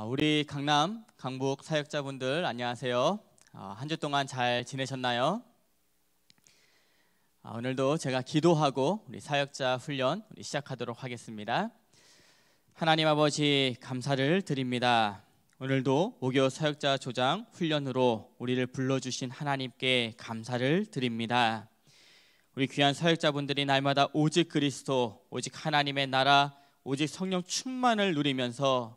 아, 우리 강남 강북 사역자분들 안녕하세요. 아, 한주 동안 잘 지내셨나요? 아, 오늘도 제가 기도하고 우리 사역자 훈련 시작하도록 하겠습니다. 하나님 아버지 감사를 드립니다. 오늘도 오교 사역자 조장 훈련으로 우리를 불러주신 하나님께 감사를 드립니다. 우리 귀한 사역자분들이 날마다 오직 그리스도, 오직 하나님의 나라, 오직 성령 충만을 누리면서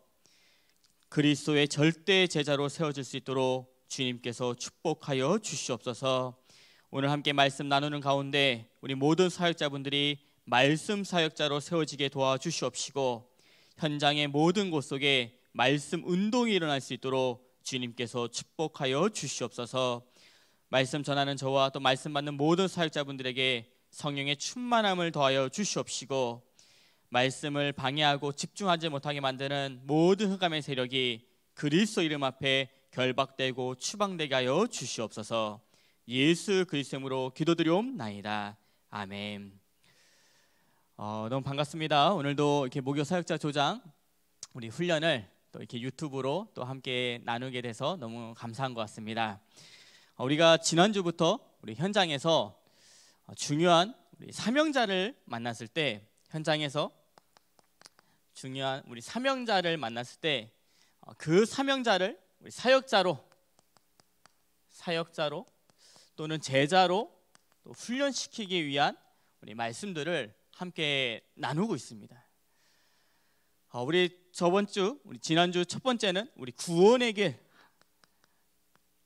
그리스도의 절대 제자로 세워질 수 있도록 주님께서 축복하여 주시옵소서. 오늘 함께 말씀 나누는 가운데 우리 모든 사역자분들이 말씀 사역자로 세워지게 도와주시옵시고 현장의 모든 곳 속에 말씀 운동이 일어날 수 있도록 주님께서 축복하여 주시옵소서. 말씀 전하는 저와 또 말씀 받는 모든 사역자분들에게 성령의 충만함을 더하여 주시옵시고 말씀을 방해하고 집중하지 못하게 만드는 모든 흑암의 세력이 그리스도 이름 앞에 결박되고 추방되게 하여 주시옵소서. 예수 그리스도로 이름으 기도드리옵나이다. 아멘. 어, 너무 반갑습니다. 오늘도 이렇게 목요 사역자 조장 우리 훈련을 또 이렇게 유튜브로 또 함께 나누게 돼서 너무 감사한 것 같습니다. 어, 우리가 지난주부터 우리 현장에서 어, 중요한 우리 사명자를 만났을 때 현장에서 중요한 우리 사명자를 만났을 때그 어, 사명자를 우리 사역자로 사역자로 또는 제자로 또 훈련시키기 위한 우리 말씀들을 함께 나누고 있습니다. 어, 우리 저번 주, 우리 지난주 첫 번째는 우리 구원의 길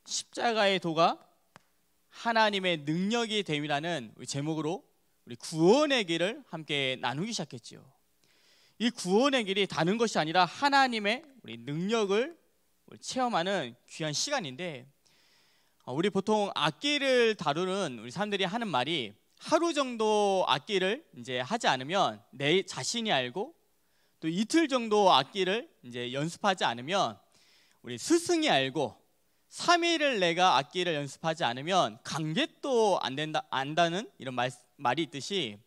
십자가의 도가 하나님의 능력이 됨이라는 제목으로 우리 구원의 길을 함께 나누기 시작했지요. 이 구원의 길이 다른 것이 아니라 하나님의 우리 능력을 체험하는 귀한 시간인데 아, 우리 보통 악기를 다루는 우리 사람들이 하는 말이 하루 정도 악기를 이제 하지 않으면 내 자신이 알고 또 이틀 정도 악기를 이제 연습하지 않으면 우리 스승이 알고 3일을 내가 악기를 연습하지 않으면 관객도 안 된다 안다는 이런 말, 말이 있듯이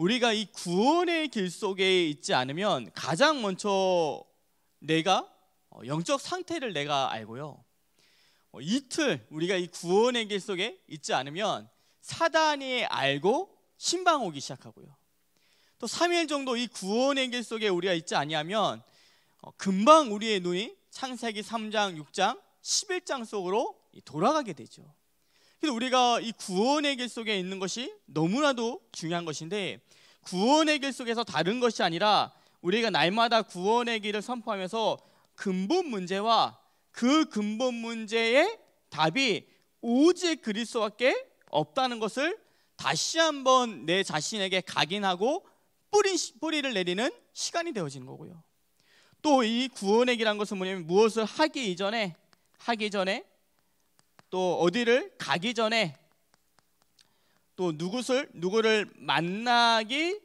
우리가 이 구원의 길 속에 있지 않으면 가장 먼저 내가 어, 영적 상태를 내가 알고요. 어, 이틀 우리가 이 구원의 길 속에 있지 않으면 사단이 알고 신방 오기 시작하고요. 또 3일 정도 이 구원의 길 속에 우리가 있지 아니면 어, 금방 우리의 눈이 창세기 3장, 6장, 11장 속으로 돌아가게 되죠. 그래서 우리가 이 구원의 길 속에 있는 것이 너무나도 중요한 것인데 구원의 길 속에서 다른 것이 아니라 우리가 날마다 구원의 길을 선포하면서 근본 문제와 그 근본 문제의 답이 오직 그리스도밖에 없다는 것을 다시 한번 내 자신에게 각인하고 뿌리, 뿌리를 내리는 시간이 되어지는 거고요. 또 이 구원의 길이란 것은 뭐냐면 무엇을 하기 이전에 하기 전에 또 어디를 가기 전에 또 누구를 누구를 만나기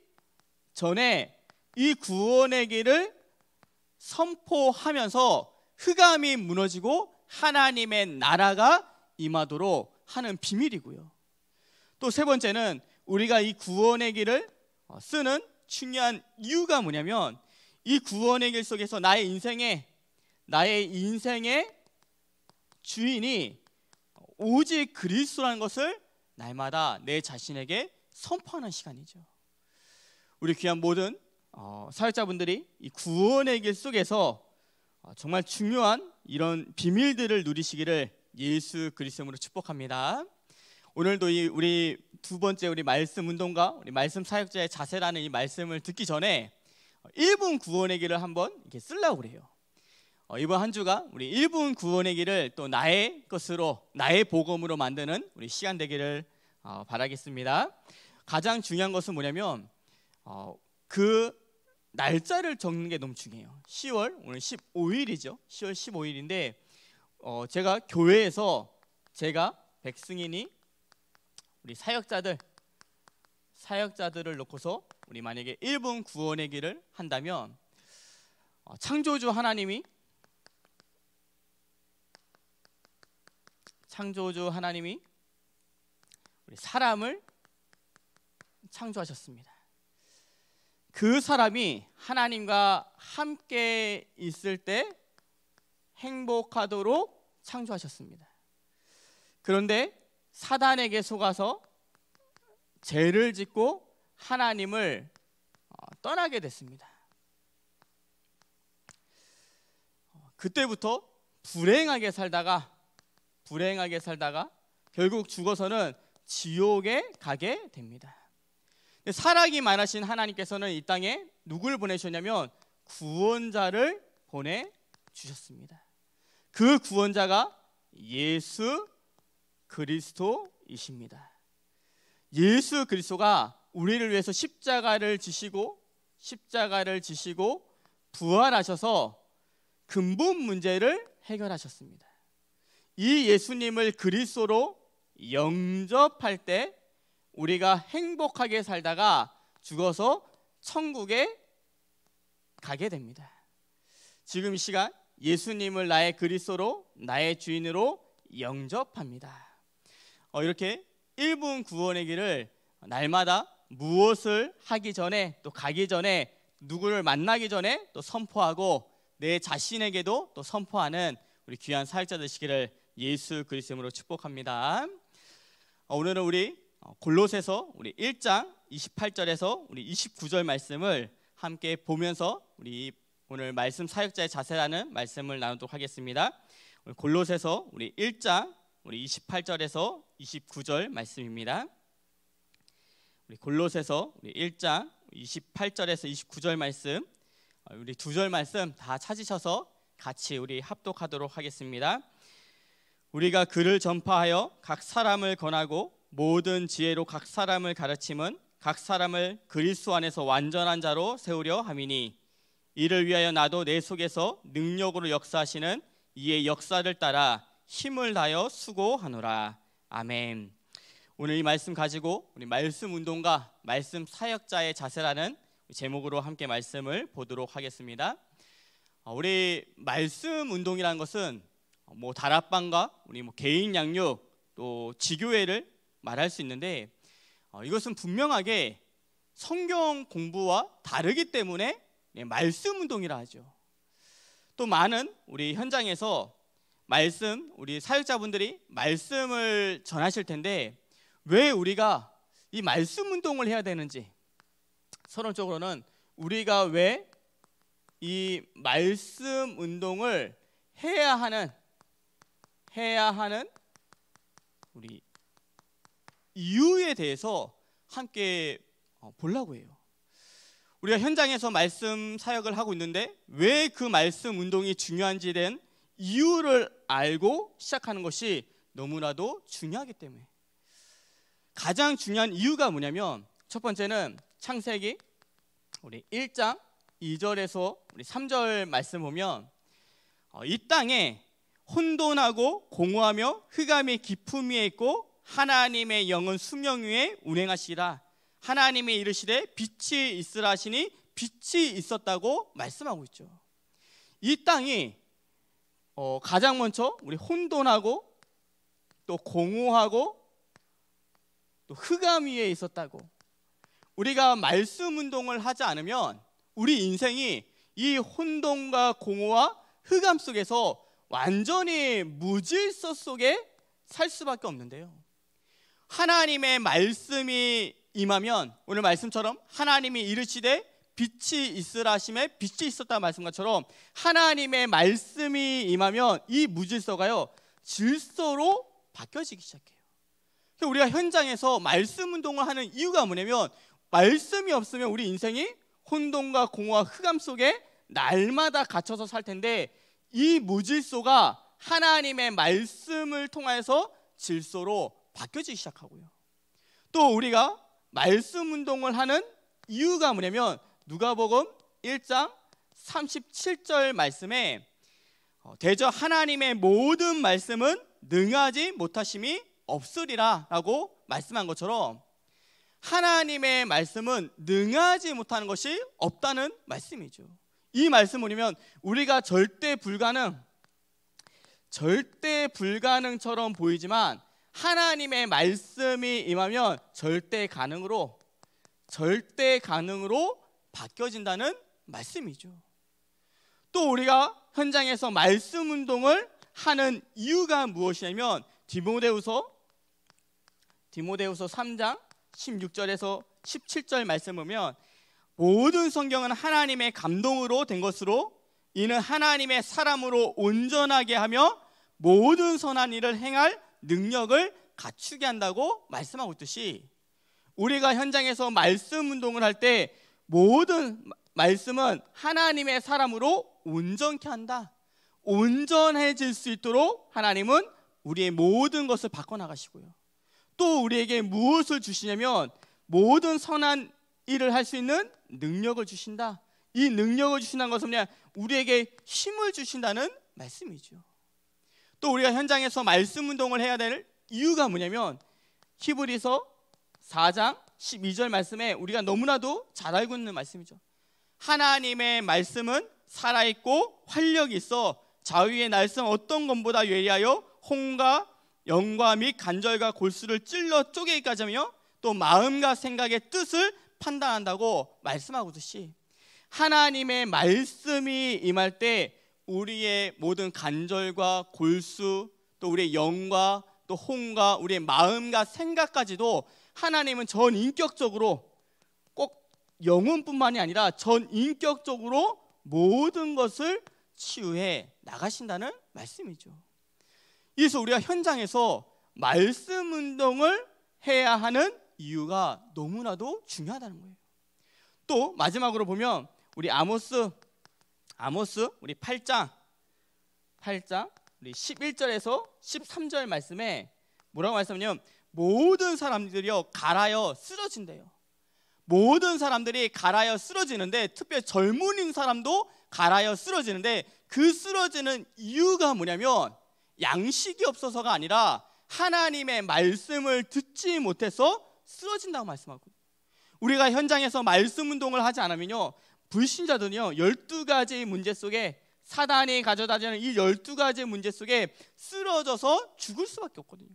전에 이 구원의 길을 선포하면서 흑암이 무너지고 하나님의 나라가 임하도록 하는 비밀이고요. 또 세 번째는 우리가 이 구원의 길을 어, 쓰는 중요한 이유가 뭐냐면 이 구원의 길 속에서 나의 인생에 나의 인생의 주인이 오직 그리스도라는 것을 날마다 내 자신에게 선포하는 시간이죠. 우리 귀한 모든 어, 사역자분들이 이 구원의 길 속에서 어, 정말 중요한 이런 비밀들을 누리시기를 예수 그리스도로 축복합니다. 오늘도 이 우리 두 번째 우리 말씀 운동과 우리 말씀 사역자의 자세라는 이 말씀을 듣기 전에 1분 어, 구원의 길을 한번 이렇게 쓰려고 그래요. 어, 이번 한 주가 우리 일분 구원의 길을 또 나의 것으로 나의 복음으로 만드는 우리 시간 되기를 어, 바라겠습니다. 가장 중요한 것은 뭐냐면 어, 그 날짜를 적는 게 너무 중요해요. 10월 오늘 15일이죠. 10월 15일인데 어, 제가 교회에서 제가 백승인이 우리 사역자들 사역자들을 놓고서 우리 만약에 일분 구원의 길을 한다면 어, 창조주 하나님이 창조주 하나님이 우리 사람을 창조하셨습니다. 그 사람이 하나님과 함께 있을 때 행복하도록 창조하셨습니다. 그런데 사단에게 속아서 죄를 짓고 하나님을 어, 떠나게 됐습니다. 어, 그때부터 불행하게 살다가 불행하게 살다가 결국 죽어서는 지옥에 가게 됩니다. 사랑이 많으신 하나님께서는 이 땅에 누굴 보내셨냐면 구원자를 보내 주셨습니다. 그 구원자가 예수 그리스도이십니다. 예수 그리스도가 우리를 위해서 십자가를 지시고 십자가를 지시고 부활하셔서 근본 문제를 해결하셨습니다. 이 예수님을 그리스도로 영접할 때 우리가 행복하게 살다가 죽어서 천국에 가게 됩니다. 지금 시간 예수님을 나의 그리스도로 나의 주인으로 영접합니다. 어, 이렇게 1분 구원의 길을 날마다 무엇을 하기 전에 또 가기 전에 누구를 만나기 전에 또 선포하고 내 자신에게도 또 선포하는 우리 귀한 사역자 되시기를 예수 그리스도로 축복합니다. 어, 오늘은 우리 어, 골로새서 우리 1장 28절에서 우리 29절 말씀을 함께 보면서 우리 오늘 말씀 사역자의 자세라는 말씀을 나누도록 하겠습니다. 골로새서 우리 1장 우리 28절에서 29절 말씀입니다. 우리 골로새서 우리 1장 28절에서 29절 말씀 어, 우리 두 절 말씀 다 찾으셔서 같이 우리 합독하도록 하겠습니다. 우리가 그를 전파하여 각 사람을 권하고 모든 지혜로 각 사람을 가르침은 각 사람을 그리스도 안에서 완전한 자로 세우려 함이니 이를 위하여 나도 내 속에서 능력으로 역사하시는 이의 역사를 따라 힘을 다여 하 수고하노라. 아멘. 오늘 이 말씀 가지고 우리 말씀 운동가 말씀 사역자의 자세라는 제목으로 함께 말씀을 보도록 하겠습니다. 어, 우리 말씀 운동이라는 것은 뭐 다락방과 우리 뭐 개인 양육 또 지교회를 말할 수 있는데 어, 이것은 분명하게 성경 공부와 다르기 때문에 네, 말씀 운동이라 하죠. 또 많은 우리 현장에서 말씀 우리 사역자분들이 말씀을 전하실 텐데 왜 우리가 이 말씀 운동을 해야 되는지 서론적으로는 우리가 왜 이 말씀 운동을 해야 하는 해야 하는 우리 이유에 대해서 함께 어, 보려고 해요. 우리가 현장에서 말씀 사역을 하고 있는데 왜 그 말씀 운동이 중요한지에 대한 이유를 알고 시작하는 것이 너무나도 중요하기 때문에 가장 중요한 이유가 뭐냐면 첫 번째는 창세기 우리 1장 2절에서 우리 3절 말씀 보면 어, 이 땅에 혼돈하고 공허하며 흑암의 깊음 위에 있고 하나님의 영은 수명 위에 운행하시라 하나님의 이르시되 빛이 있으라 하시니 빛이 있었다고 말씀하고 있죠. 이 땅이 어, 가장 먼저 우리 혼돈하고 또 공허하고 또 흑암 위에 있었다고 우리가 말씀 운동을 하지 않으면 우리 인생이 이 혼돈과 공허와 흑암 속에서 완전히 무질서 속에 살 수밖에 없는데요. 하나님의 말씀이 임하면 오늘 말씀처럼 하나님이 이르시되 빛이 있으라 하심에 빛이 있었다 말씀과처럼 하나님의 말씀이 임하면 이 무질서가요 질서로 바뀌어지기 시작해요. 그러니까 우리가 현장에서 말씀 운동을 하는 이유가 뭐냐면 말씀이 없으면 우리 인생이 혼돈과 공허와 흑암 속에 날마다 갇혀서 살 텐데 이 무질서가 하나님의 말씀을 통해서 질서로 바뀌어지기 시작하고요. 또 우리가 말씀 운동을 하는 이유가 뭐냐면 누가복음 1장 37절 말씀에 어, 대저 하나님의 모든 말씀은 능하지 못하심이 없으리라라고 말씀한 것처럼 하나님의 말씀은 능하지 못하는 것이 없다는 말씀이죠. 이 말씀을 보면 우리가 절대 불가능, 절대 불가능처럼 보이지만 하나님의 말씀이 임하면 절대 가능으로, 절대 가능으로 바뀌어진다는 말씀이죠. 또 우리가 현장에서 말씀 운동을 하는 이유가 무엇이냐면 디모데후서 디모데후서 3장 16절에서 17절 말씀 보면 모든 성경은 하나님의 감동으로 된 것으로 이는 하나님의 사람으로 온전하게 하며 모든 선한 일을 행할 능력을 갖추게 한다고 말씀하고 있듯이 우리가 현장에서 말씀 운동을 할 때 모든 말씀은 하나님의 사람으로 온전케 한다. 온전해질 수 있도록 하나님은 우리의 모든 것을 바꿔 나가시고요. 또 우리에게 무엇을 주시냐면 모든 선한 일을 할 수 있는 능력을 주신다. 이 능력을 주신다는 것은 그냥 우리에게 힘을 주신다는 말씀이죠. 또 우리가 현장에서 말씀 운동을 해야 될 이유가 뭐냐면 히브리서 4장 12절 말씀에 우리가 너무나도 잘 알고 있는 말씀이죠. 하나님의 말씀은 살아있고 활력이 있어 자위의 날선 어떤 것보다 예리하여 홍과 영과 및 간절과 골수를 찔러 쪼개기까지 하며 또 마음과 생각의 뜻을 판단한다고 말씀하고듯이 하나님의 말씀이 임할 때 우리의 모든 간절과 골수 또 우리의 영과 또 혼과 우리의 마음과 생각까지도 하나님은 전 인격적으로 꼭 영혼뿐만이 아니라 전 인격적으로 모든 것을 치유해 나가신다는 말씀이죠. 그래서 우리가 현장에서 말씀 운동을 해야 하는 이유가 너무나도 중요하다는 거예요. 또 마지막으로 보면 우리 아모스 아모스 우리 8장 8장 우리 11절에서 13절 말씀에 뭐라고 말씀하냐면 모든 사람들이요 갈아여 쓰러진대요. 모든 사람들이 갈아여 쓰러지는데 특별히 젊은인 사람도 갈아여 쓰러지는데 그 쓰러지는 이유가 뭐냐면 양식이 없어서가 아니라 하나님의 말씀을 듣지 못해서 쓰러진다고 말씀하고 우리가 현장에서 말씀 운동을 하지 않으면요 불신자들은요 12가지의 문제 속에 사단이 가져다주는 이 12가지의 문제 속에 쓰러져서 죽을 수밖에 없거든요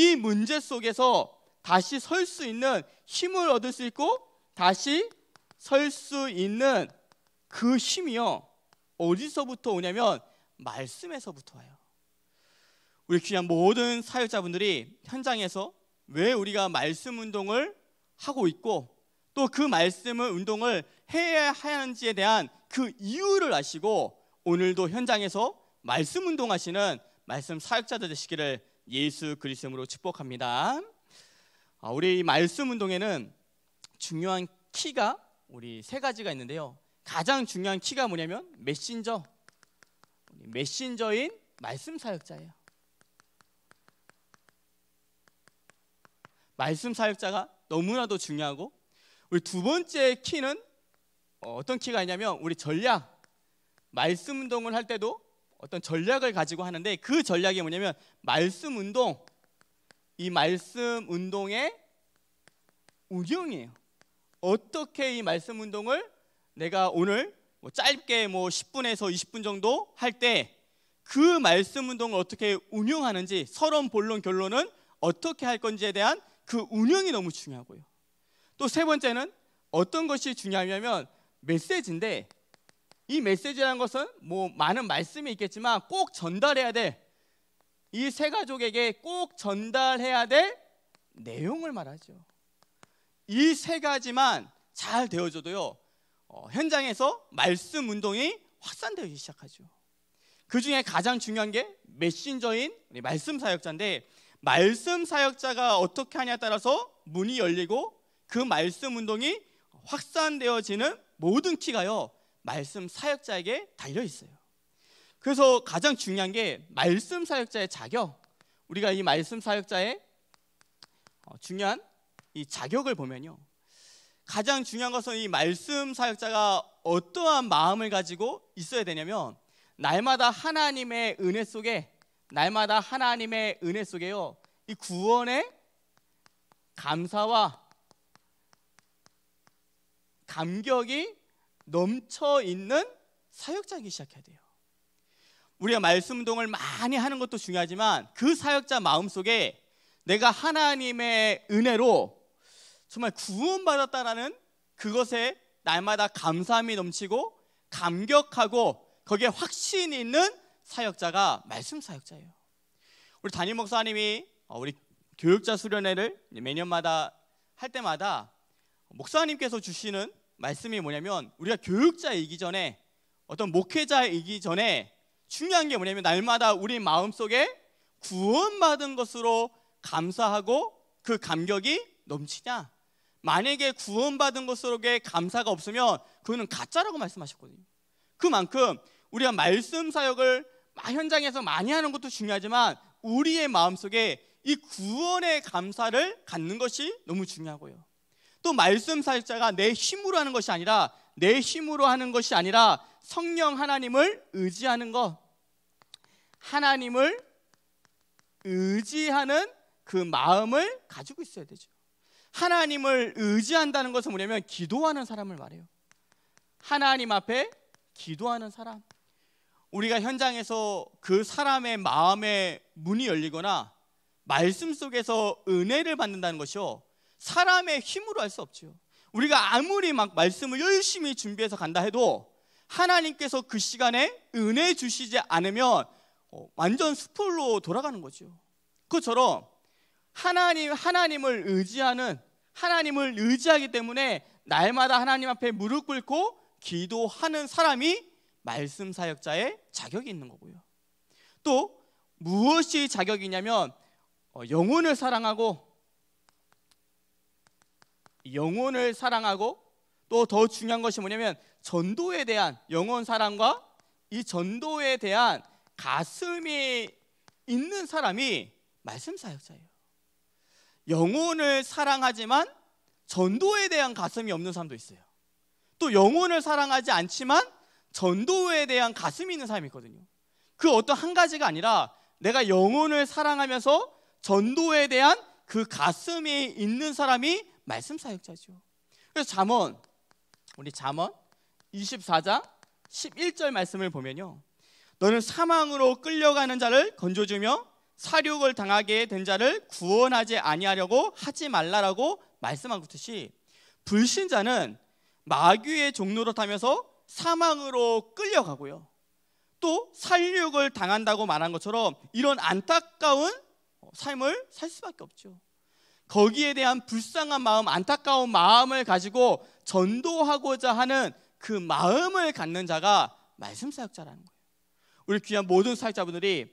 이 문제 속에서 다시 설 수 있는 힘을 얻을 수 있고 다시 설 수 있는 그 힘이요 어디서부터 오냐면 말씀에서부터 와요 우리 그냥 모든 사역자분들이 현장에서 왜 우리가 말씀 운동을 하고 있고 또 그 말씀을 운동을 해야 하는지에 대한 그 이유를 아시고 오늘도 현장에서 말씀 운동하시는 말씀 사역자들 되시기를 예수 그리스도로 축복합니다. 아, 우리 말씀 운동에는 중요한 키가 우리 세 가지가 있는데요. 가장 중요한 키가 뭐냐면 메신저, 메신저인 말씀 사역자예요. 말씀 사역자가 너무나도 중요하고 우리 두 번째 키는 어, 어떤 키가 있냐면 우리 전략 말씀 운동을 할 때도 어떤 전략을 가지고 하는데 그 전략이 뭐냐면 말씀 운동 이 말씀 운동의 운영이에요. 어떻게 이 말씀 운동을 내가 오늘 뭐 짧게 뭐 10분에서 20분 정도 할 때 그 말씀 운동을 어떻게 운영하는지 서론 본론 결론은 어떻게 할 건지에 대한 그 운영이 너무 중요하고요. 또 세 번째는 어떤 것이 중요하냐면 메시지인데 이 메시지라는 것은 뭐 많은 말씀이 있겠지만 꼭 전달해야 될 이 세 가족에게 꼭 전달해야 될 내용을 말하죠. 이 세 가지만 잘 되어줘도요 어, 현장에서 말씀 운동이 확산되기 시작하죠. 그 중에 가장 중요한 게 메신저인 말씀 사역자인데 말씀 사역자가 어떻게 하냐에 따라서 문이 열리고 그 말씀 운동이 확산되어지는 모든 키가요 말씀 사역자에게 달려 있어요. 그래서 가장 중요한 게 말씀 사역자의 자격. 우리가 이 말씀 사역자의 어, 중요한 이 자격을 보면요. 가장 중요한 것은 이 말씀 사역자가 어떠한 마음을 가지고 있어야 되냐면 날마다 하나님의 은혜 속에 날마다 하나님의 은혜 속에요. 이 구원의 감사와 감격이 넘쳐 있는 사역자이기 시작해야 돼요. 우리가 말씀 운동을 많이 하는 것도 중요하지만 그 사역자 마음속에 내가 하나님의 은혜로 정말 구원받았다라는 그것에 날마다 감사함이 넘치고 감격하고 거기에 확신 있는 사역자가 말씀 사역자예요. 우리 담임 목사님이 어, 우리 교육자 수련회를 매년마다 할 때마다 목사님께서 주시는 말씀이 뭐냐면 우리가 교육자이기 전에 어떤 목회자이기 전에 중요한 게 뭐냐면 날마다 우리 마음속에 구원받은 것으로 감사하고 그 감격이 넘치냐 만약에 구원받은 것으로 감사가 없으면 그거는 가짜라고 말씀하셨거든요 그만큼 우리가 말씀 사역을 현장에서 많이 하는 것도 중요하지만 우리의 마음속에 이 구원의 감사를 갖는 것이 너무 중요하고요. 또 말씀 사역자가 내 힘으로 하는 것이 아니라 내 힘으로 하는 것이 아니라 성령 하나님을 의지하는 것. 하나님을 의지하는 그 마음을 가지고 있어야 되죠. 하나님을 의지한다는 것은 뭐냐면 기도하는 사람을 말해요. 하나님 앞에 기도하는 사람. 우리가 현장에서 그 사람의 마음에 문이 열리거나 말씀 속에서 은혜를 받는다는 것이요. 사람의 힘으로 할 수없지 우리가 아무리 막 말씀을 열심히 준비해서 간다 해도 하나님께서 그 시간에 은혜 주시지 않으면 어, 완전 수풀로 돌아가는 거죠. 그처럼 하나님 하나님을 의지하는 하나님을 의지하기 때문에 날마다 하나님 앞에 무릎 꿇고 기도하는 사람이 말씀 사역자의 자격이 있는 거고요. 또 무엇이 자격이냐면 어, 영혼을 사랑하고 영혼을 사랑하고 또 더 중요한 것이 뭐냐면 전도에 대한 영혼 사랑과 이 전도에 대한 가슴이 있는 사람이 말씀 사역자예요. 영혼을 사랑하지만 전도에 대한 가슴이 없는 사람도 있어요. 또 영혼을 사랑하지 않지만 전도에 대한 가슴이 있는 사람이 있거든요. 그 어떤 한 가지가 아니라 내가 영혼을 사랑하면서 전도에 대한 그 가슴이 있는 사람이 말씀 사역자죠. 그래서 잠언 우리 잠언 24장 11절 말씀을 보면요. 너는 사망으로 끌려가는 자를 건져주며 사륙을 당하게 된 자를 구원하지 아니하려고 하지 말라라고 말씀한 것듯이 불신자는 마귀의 종로로 타면서 사망으로 끌려가고요. 또 살육을 당한다고 말한 것처럼 이런 안타까운 삶을 살 수밖에 없죠. 거기에 대한 불쌍한 마음, 안타까운 마음을 가지고 전도하고자 하는 그 마음을 갖는 자가 말씀 사역자라는 거예요. 우리 귀한 모든 사역자분들이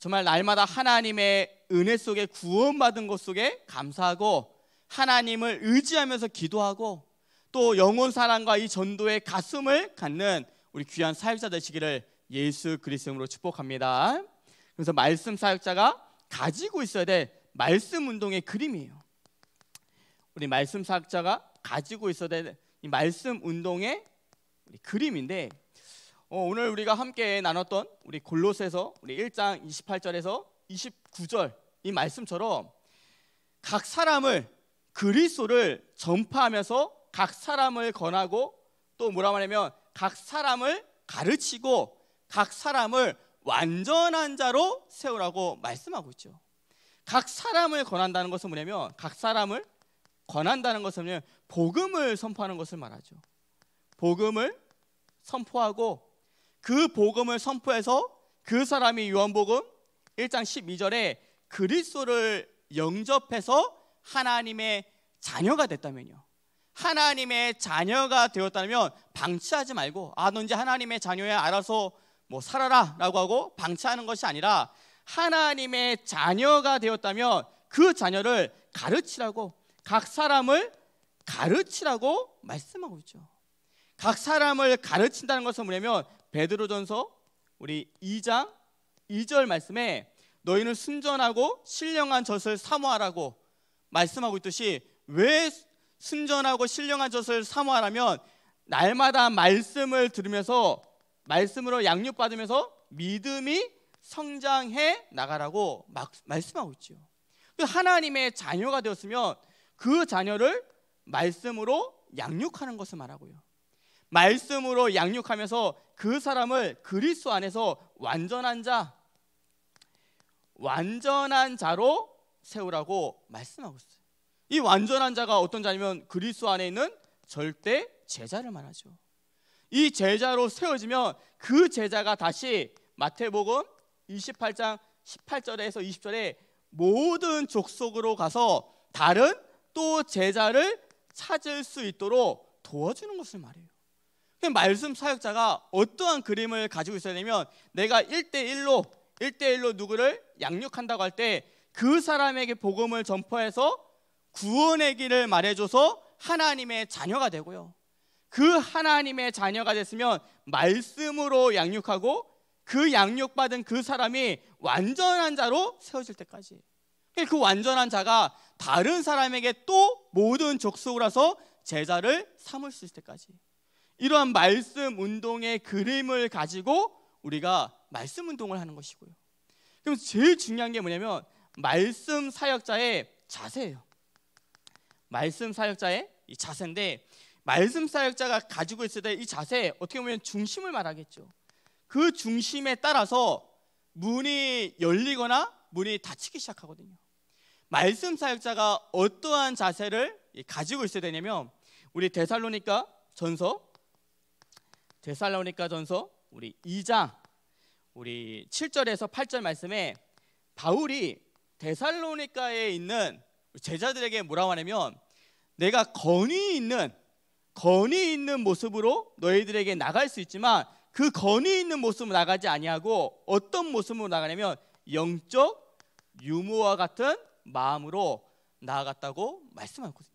정말 날마다 하나님의 은혜 속에 구원받은 것 속에 감사하고 하나님을 의지하면서 기도하고 또 영혼 사랑과 이 전도의 가슴을 갖는 우리 귀한 사역자 되시기를 예수 그리스도로 축복합니다. 그래서 말씀 사역자가 가지고 있어야 될 말씀 운동의 그림이에요. 우리 말씀 사역자가 가지고 있어야 될 이 말씀 운동의 그림인데 어, 오늘 우리가 함께 나눴던 우리 골로새서 우리 1장 28절에서 29절 이 말씀처럼 각 사람을 그리스도를 전파하면서 각 사람을 권하고 또 뭐라 말하면 냐각 사람을 가르치고 각 사람을 완전한 자로 세우라고 말씀하고 있죠. 각 사람을 권한다는 것은 뭐냐면 각 사람을 권한다는 것은 뭐냐면 복음을 선포하는 것을 말하죠. 복음을 선포하고 그 복음을 선포해서 그 사람이 요한복음 1장 12절에 그리스도를 영접해서 하나님의 자녀가 됐다면요. 하나님의 자녀가 되었다면 방치하지 말고 아, 넌 이제 하나님의 자녀에 알아서 뭐 살아라 라고 하고 방치하는 것이 아니라 하나님의 자녀가 되었다면 그 자녀를 가르치라고 각 사람을 가르치라고 말씀하고 있죠. 각 사람을 가르친다는 것은 뭐냐면 베드로전서 우리 2장 2절 말씀에 너희는 순전하고 신령한 젖을 사모하라고 말씀하고 있듯이 왜 순전하고 신령한 젖을 사모하라면 날마다 말씀을 들으면서 말씀으로 양육받으면서 믿음이 성장해 나가라고 막 말씀하고 있죠. 하나님의 자녀가 되었으면 그 자녀를 말씀으로 양육하는 것을 말하고요. 말씀으로 양육하면서 그 사람을 그리스도 안에서 완전한 자, 완전한 자로 세우라고 말씀하고 있어요. 이 완전한 자가 어떤 자냐면 그리스도 안에 있는 절대 제자를 말하죠. 이 제자로 세워지면 그 제자가 다시 마태복음 28장 18절에서 20절에 모든 족속으로 가서 다른 또 제자를 찾을 수 있도록 도와주는 것을 말해요. 말씀 사역자가 어떠한 그림을 가지고 있어야 되면 내가 1대1로 1대1로 누구를 양육한다고 할 때 그 사람에게 복음을 전파해서 구원의 길을 말해줘서 하나님의 자녀가 되고요. 그 하나님의 자녀가 됐으면 말씀으로 양육하고 그 양육받은 그 사람이 완전한 자로 세워질 때까지. 그러니까 그 완전한 자가 다른 사람에게 또 모든 족속으로서 제자를 삼을 수 있을 때까지. 이러한 말씀 운동의 그림을 가지고 우리가 말씀 운동을 하는 것이고요. 그럼 제일 중요한 게 뭐냐면 말씀 사역자의 자세예요. 말씀 사역자의 이 자세인데 말씀 사역자가 가지고 있어야 될 이 자세 어떻게 보면 중심을 말하겠죠. 그 중심에 따라서 문이 열리거나 문이 닫히기 시작하거든요. 말씀 사역자가 어떠한 자세를 가지고 있어야 되냐면 우리 데살로니가 전서 데살로니가 전서 우리 2장 우리 7절에서 8절 말씀에 바울이 데살로니가에 있는 제자들에게 뭐라고 하냐면 내가 건의 있는 건의 있는 모습으로 너희들에게 나갈 수 있지만 그 건의 있는 모습으로 나가지 아니하고 어떤 모습으로 나가냐면 영적 유무와 같은 마음으로 나아갔다고 말씀하거든요.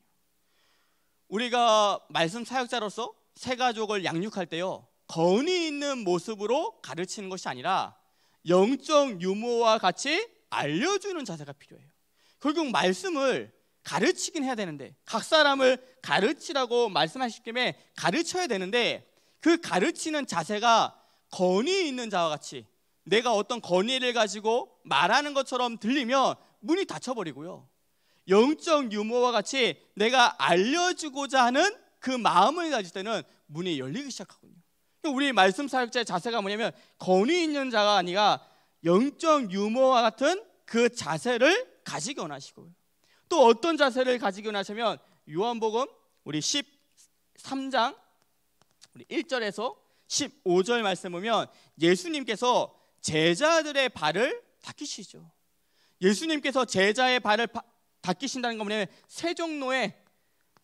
우리가 말씀 사역자로서 새 가족을 양육할 때요. 건의 있는 모습으로 가르치는 것이 아니라 영적 유무와 같이 알려주는 자세가 필요해요. 결국 말씀을 가르치긴 해야 되는데 각 사람을 가르치라고 말씀하실 때문에 가르쳐야 되는데 그 가르치는 자세가 건의 있는 자와 같이 내가 어떤 건의를 가지고 말하는 것처럼 들리면 문이 닫혀버리고요. 영적 유머와 같이 내가 알려주고자 하는 그 마음을 가질 때는 문이 열리기 시작하군요. 그러니까 우리 말씀 사역자의 자세가 뭐냐면 건의 있는 자가 아니라 영적 유머와 같은 그 자세를 가지기 원하시고요. 또 어떤 자세를 가지기원 하시면 요한복음 우리 13장 우리 1절에서 15절 말씀 보면 예수님께서 제자들의 발을 닦이시죠. 예수님께서 제자의 발을 닦이신다는 건 뭐냐면 세종로의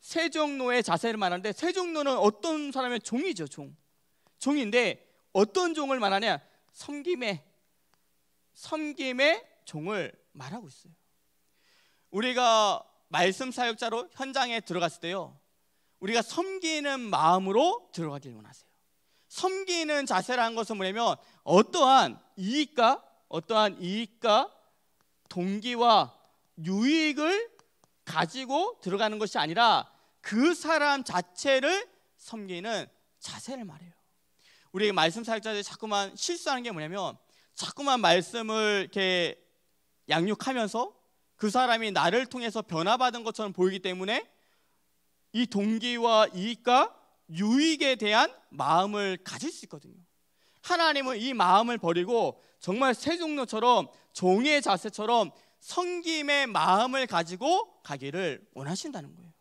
세종로의 자세를 말하는데 세종로는 어떤 사람의 종이죠, 종. 종인데 어떤 종을 말하냐? 섬김의 섬김의 종을 말하고 있어요. 우리가 말씀 사역자로 현장에 들어갔을 때요. 우리가 섬기는 마음으로 들어가길 원하세요. 섬기는 자세라는 것은 뭐냐면 어떠한 이익과 어떠한 이익과 동기와 유익을 가지고 들어가는 것이 아니라 그 사람 자체를 섬기는 자세를 말해요. 우리 말씀 사역자들이 자꾸만 실수하는 게 뭐냐면 자꾸만 말씀을 이렇게 양육하면서 그 사람이 나를 통해서 변화받은 것처럼 보이기 때문에 이 동기와 이익과 유익에 대한 마음을 가질 수 있거든요. 하나님은 이 마음을 버리고 정말 세종로처럼 종의 자세처럼 성김의 마음을 가지고 가기를 원하신다는 거예요.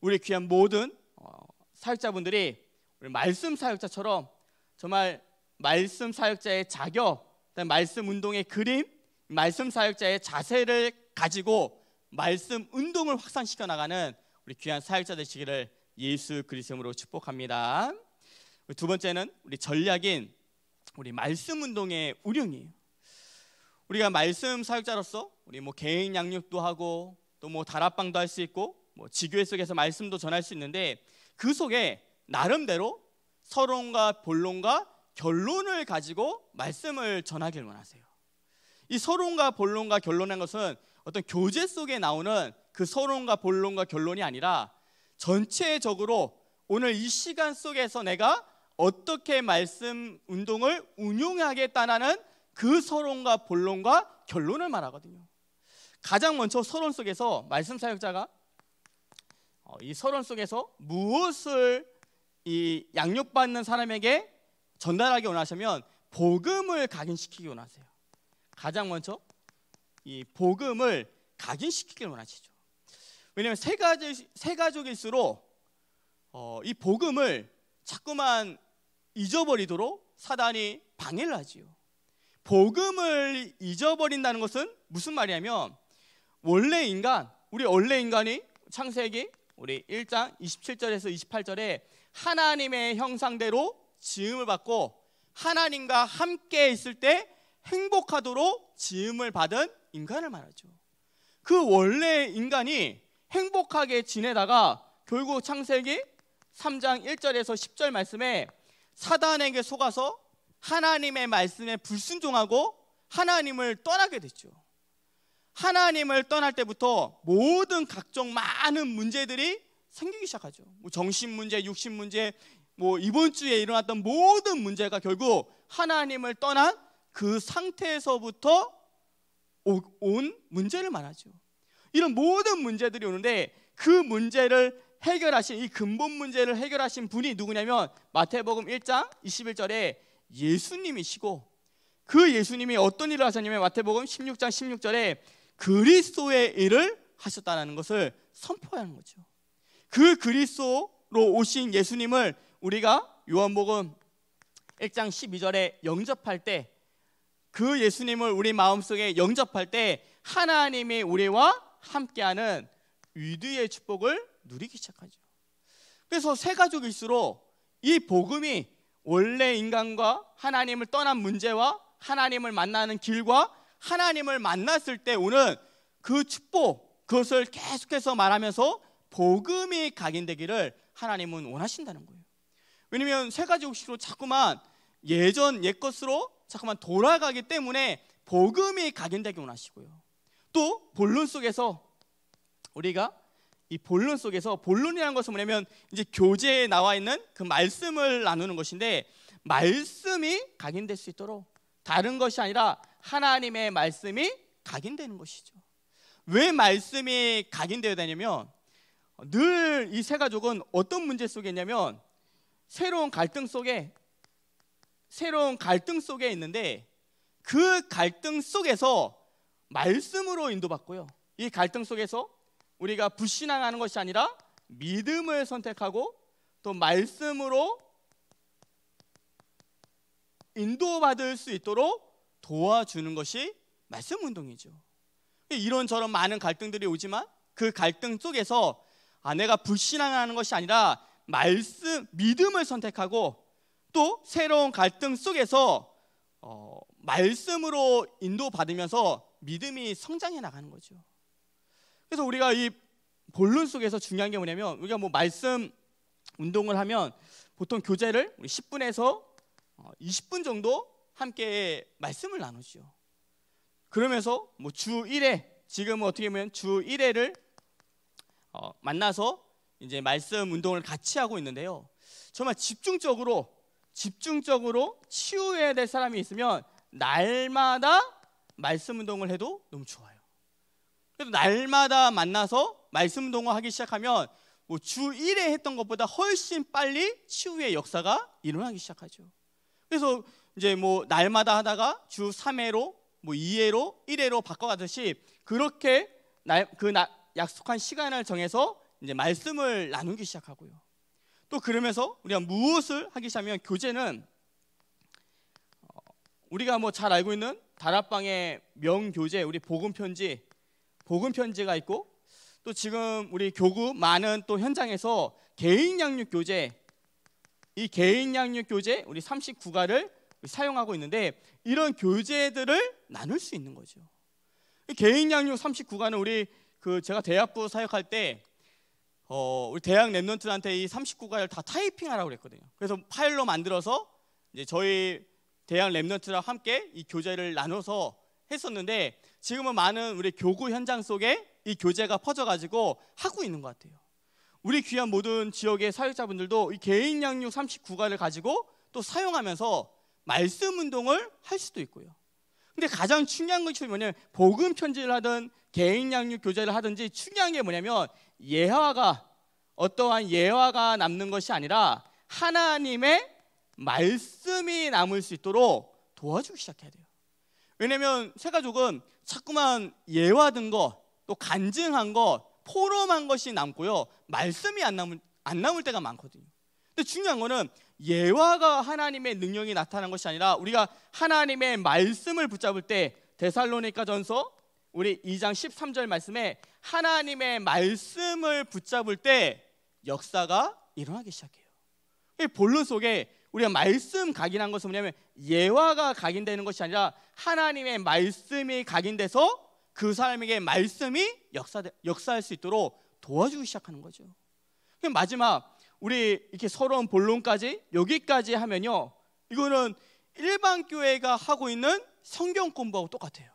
우리 귀한 모든 어, 사역자분들이 우리 말씀 사역자처럼 정말 말씀 사역자의 자격, 말씀 운동의 그림, 말씀 사역자의 자세를 가지고 말씀 운동을 확산시켜 나가는 우리 귀한 사역자 되시기를 예수 그리스도로 으 축복합니다. 두 번째는 우리 전략인 우리 말씀 운동의 운영이에요. 우리가 말씀 사역자로서 우리 뭐 개인 양육도 하고 또 뭐 다락방도 할 수 있고 뭐 지교회 속에서 말씀도 전할 수 있는데 그 속에 나름대로 서론과 본론과 결론을 가지고 말씀을 전하길 원하세요. 이 서론과 본론과 결론한 것은 어떤 교재 속에 나오는 그 서론과 본론과 결론이 아니라 전체적으로 오늘 이 시간 속에서 내가 어떻게 말씀 운동을 운용하겠다는 그 서론과 본론과 결론을 말하거든요. 가장 먼저 서론 속에서 말씀 사역자가 어, 이 서론 속에서 무엇을 이 양육받는 사람에게 전달하기 원하시면 복음을 각인시키기 원하세요. 가장 먼저 이 복음을 각인시키길 원하시죠. 왜냐하면 세 가지 세 가족일수록 어, 이 복음을 자꾸만 잊어버리도록 사단이 방해를 하지요. 복음을 잊어버린다는 것은 무슨 말이냐면 원래 인간 우리 원래 인간이 창세기 우리 1장 27절에서 28절에 하나님의 형상대로 지음을 받고 하나님과 함께 있을 때 행복하도록 지음을 받은 인간을 말하죠. 그 원래 인간이 행복하게 지내다가 결국 창세기 3장 1절에서 10절 말씀에 사단에게 속아서 하나님의 말씀에 불순종하고 하나님을 떠나게 됐죠. 하나님을 떠날 때부터 모든 각종 많은 문제들이 생기기 시작하죠. 뭐 정신 문제, 육신 문제, 뭐 이번 주에 일어났던 모든 문제가 결국 하나님을 떠난 그 상태에서부터 온 문제를 말하죠. 이런 모든 문제들이 오는데 그 문제를 해결하신 이 근본 문제를 해결하신 분이 누구냐면 마태복음 1장 21절에 예수님이시고 그 예수님이 어떤 일을 하셨냐면 마태복음 16장 16절에 그리스도의 일을 하셨다는 것을 선포하는 거죠. 그 그리스도로 오신 예수님을 우리가 요한복음 1장 12절에 영접할 때그 예수님을 우리 마음속에 영접할 때 하나님이 우리와 함께하는 위드의 축복을 누리기 시작하죠. 그래서 세 가족일수록 이 복음이 원래 인간과 하나님을 떠난 문제와 하나님을 만나는 길과 하나님을 만났을 때 오는 그 축복 그것을 계속해서 말하면서 복음이 각인되기를 하나님은 원하신다는 거예요. 왜냐하면 세 가지 혹시로 자꾸만 예전 옛 것으로 잠깐만 돌아가기 때문에 복음이 각인되기 원하시고요. 또 본론 속에서 우리가 이 본론 속에서 본론이라는 것은 뭐냐면 이제 교재에 나와 있는 그 말씀을 나누는 것인데 말씀이 각인될 수 있도록 다른 것이 아니라 하나님의 말씀이 각인되는 것이죠. 왜 말씀이 각인되어야 되냐면 늘 이 세 가족은 어떤 문제 속에 있냐면 새로운 갈등 속에 새로운 갈등 속에 있는데 그 갈등 속에서 말씀으로 인도받고요. 이 갈등 속에서 우리가 불신앙하는 것이 아니라 믿음을 선택하고 또 말씀으로 인도받을 수 있도록 도와주는 것이 말씀 운동이죠. 이런저런 많은 갈등들이 오지만 그 갈등 속에서 아내가 불신앙하는 것이 아니라 말씀 믿음을 선택하고 또 새로운 갈등 속에서 어, 말씀으로 인도받으면서 믿음이 성장해 나가는 거죠. 그래서 우리가 이 본론 속에서 중요한 게 뭐냐면 우리가 뭐 말씀 운동을 하면 보통 교제를 우리 10분에서 20분 어, 정도 함께 말씀을 나누죠. 그러면서 뭐주 1회 지금 어떻게 보면 주 1회를 어, 만나서 이제 말씀 운동을 같이 하고 있는데요. 정말 집중적으로 집중적으로 치유해야 될 사람이 있으면 날마다 말씀 운동을 해도 너무 좋아요. 그래서 날마다 만나서 말씀 운동을 하기 시작하면 뭐주 1회 했던 것보다 훨씬 빨리 치유의 역사가 일어나기 시작하죠. 그래서 이제 뭐 날마다 하다가 주 3회로 뭐 2회로 1회로 바꿔가듯이 그렇게 날, 그 나, 약속한 시간을 정해서 이제 말씀을 나누기 시작하고요. 또 그러면서 우리가 무엇을 하기 시작하면 교제는 어, 우리가 뭐 잘 알고 있는 다락방의 명교제 우리 복음 편지 복음 편지가 있고 또 지금 우리 교구 많은 또 현장에서 개인 양육 교제 이 개인 양육 교제 우리 39가를 사용하고 있는데 이런 교재들을 나눌 수 있는 거죠. 개인 양육 39가는 우리 그 제가 대학부 사역할 때 어, 우리 대학 랩런트한테 이 39가를 다 타이핑하라고 그랬거든요. 그래서 파일로 만들어서 이제 저희 대학 랩런트랑 함께 이 교재를 나눠서 했었는데 지금은 많은 우리 교구 현장 속에 이 교재가 퍼져가지고 하고 있는 것 같아요. 우리 귀한 모든 지역의 사역자분들도 이 개인 양육 39가를 가지고 또 사용하면서 말씀 운동을 할 수도 있고요. 근데 가장 중요한 것이 뭐냐면 복음 편지를 하든 개인 양육 교재를 하든지 중요한 게 뭐냐면 예화가 어떠한 예화가 남는 것이 아니라 하나님의 말씀이 남을 수 있도록 도와주기 시작해야 돼요. 왜냐하면 새 가족은 자꾸만 예화된 것, 또 간증한 것, 포럼한 것이 남고요. 말씀이 안 남을, 안 남을 때가 많거든요. 근데 중요한 거는 예화가 하나님의 능력이 나타난 것이 아니라 우리가 하나님의 말씀을 붙잡을 때 데살로니가 전서 우리 2장 13절 말씀에 하나님의 말씀을 붙잡을 때 역사가 일어나기 시작해요. 이 본론 속에 우리가 말씀 각인한 것은 뭐냐면 예화가 각인되는 것이 아니라 하나님의 말씀이 각인돼서 그 사람에게 말씀이 역사 역사할 수 있도록 도와주기 시작하는 거죠. 그럼 마지막 우리 이렇게 서러 본론까지 여기까지 하면요. 이거는 일반 교회가 하고 있는 성경 공부하고 똑같아요.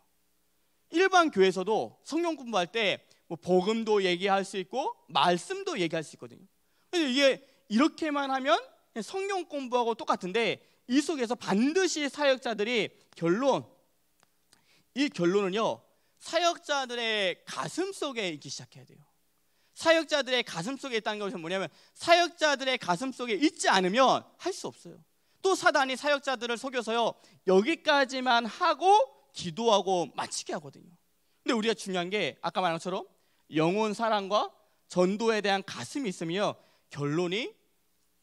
일반 교회에서도 성경 공부할 때뭐 복음도 얘기할 수 있고 말씀도 얘기할 수 있거든요. 이게 이렇게만 하면 성경 공부하고 똑같은데 이 속에서 반드시 사역자들이 결론 이 결론은요 사역자들의 가슴 속에 있기 시작해야 돼요. 사역자들의 가슴 속에 있다는 것은 뭐냐면 사역자들의 가슴 속에 있지 않으면 할 수 없어요. 또 사단이 사역자들을 속여서요 여기까지만 하고 기도하고 마치게 하거든요. 근데 우리가 중요한 게 아까 말한 것처럼 영혼 사랑과 전도에 대한 가슴이 있으며 결론이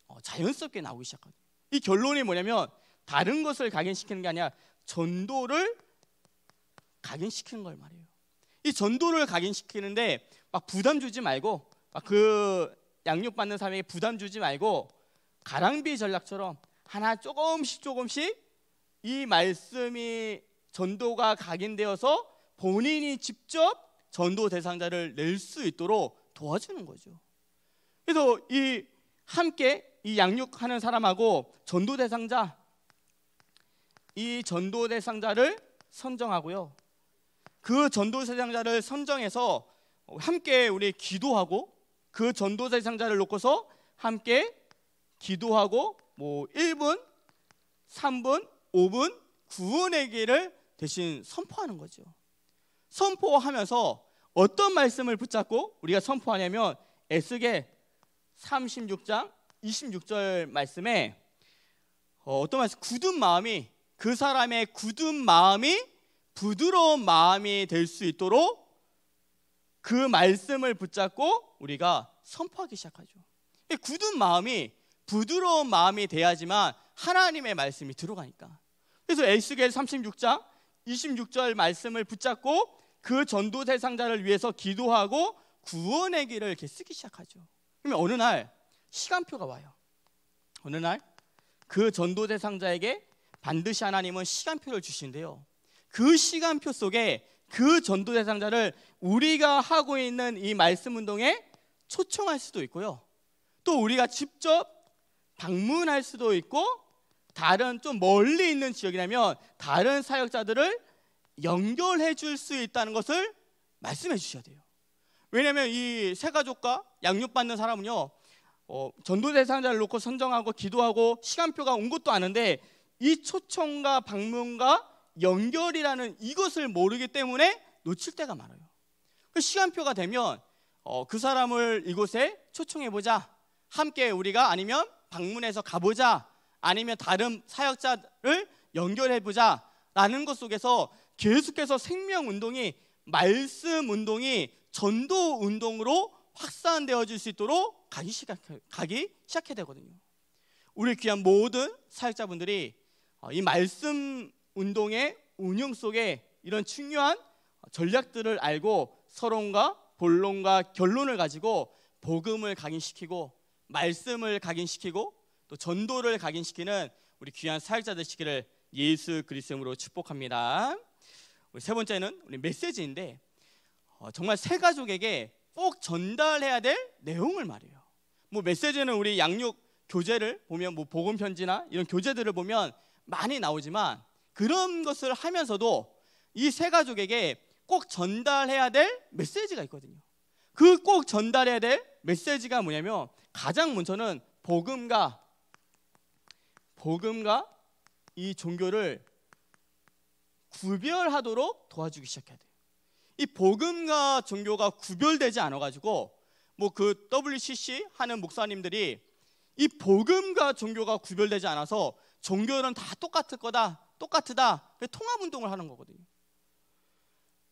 어, 자연스럽게 나오기 시작합니다. 이 결론이 뭐냐면 다른 것을 각인시키는 게 아니라 전도를 각인시키는 걸 말이에요. 이 전도를 각인시키는데 막 부담 주지 말고 막 그 양육받는 사람에게 부담 주지 말고 가랑비 전략처럼 하나 조금씩 조금씩 이 말씀이 전도가 각인되어서 본인이 직접 전도 대상자를 낼 수 있도록 도와주는 거죠. 그래서 이 함께 이 양육하는 사람하고 전도 대상자 이 전도 대상자를 선정하고요. 그 전도 대상자를 선정해서 함께 우리 기도하고 그 전도 대상자를 놓고서 함께 기도하고 뭐 1분, 3분, 5분 구원의 길을 대신 선포하는 거죠. 선포하면서 어떤 말씀을 붙잡고 우리가 선포하냐면 에스겔 36장 26절 말씀에 어, 어떤 말씀 굳은 마음이 그 사람의 굳은 마음이 부드러운 마음이 될 수 있도록 그 말씀을 붙잡고 우리가 선포하기 시작하죠. 굳은 마음이 부드러운 마음이 돼야지만 하나님의 말씀이 들어가니까. 그래서 에스겔 36장 26절 말씀을 붙잡고 그 전도 대상자를 위해서 기도하고 구원의 길을 이렇게 쓰기 시작하죠. 그러면 어느 날 시간표가 와요. 어느 날 그 전도 대상자에게 반드시 하나님은 시간표를 주신대요. 그 시간표 속에 그 전도 대상자를 우리가 하고 있는 이 말씀 운동에 초청할 수도 있고요. 또 우리가 직접 방문할 수도 있고 다른 좀 멀리 있는 지역이라면 다른 사역자들을 연결해 줄 수 있다는 것을 말씀해 주셔야 돼요. 왜냐하면 이세 가족과 양육받는 사람은요 어, 전도 대상자를 놓고 선정하고 기도하고 시간표가 온 것도 아는데 이 초청과 방문과 연결이라는 이것을 모르기 때문에 놓칠 때가 많아요. 그 시간표가 되면 어, 그 사람을 이곳에 초청해 보자. 함께 우리가 아니면 방문해서 가보자 아니면 다른 사역자를 연결해보자라는 것 속에서 계속해서 생명운동이 말씀운동이 전도운동으로 확산되어질 수 있도록 가기, 시작, 해 가기 시작해 되거든요 우리 귀한 모든 사역자분들이 어, 이 말씀운동의 운영 속에 이런 중요한 전략들을 알고 서론과 본론과 결론을 가지고 복음을 각인시키고 말씀을 각인시키고 또 전도를 각인시키는 우리 귀한 사역자들 시기를 예수 그리스도로 축복합니다. 우리 세 번째는 우리 메시지인데 어, 정말 새 가족에게 꼭 전달해야 될 내용을 말해요. 뭐 메시지는 우리 양육 교재를 보면 뭐 복음 편지나 이런 교재들을 보면 많이 나오지만 그런 것을 하면서도 이 세 가족에게 꼭 전달해야 될 메시지가 있거든요. 그 꼭 전달해야 될 메시지가 뭐냐면 가장 먼저는 복음과 복음과 이 종교를 구별하도록 도와주기 시작해야 돼요. 이 복음과 종교가 구별되지 않아가지고 뭐 그 WCC 하는 목사님들이 이 복음과 종교가 구별되지 않아서 종교는 다 똑같을 거다, 똑같다 통합 운동을 하는 거거든요.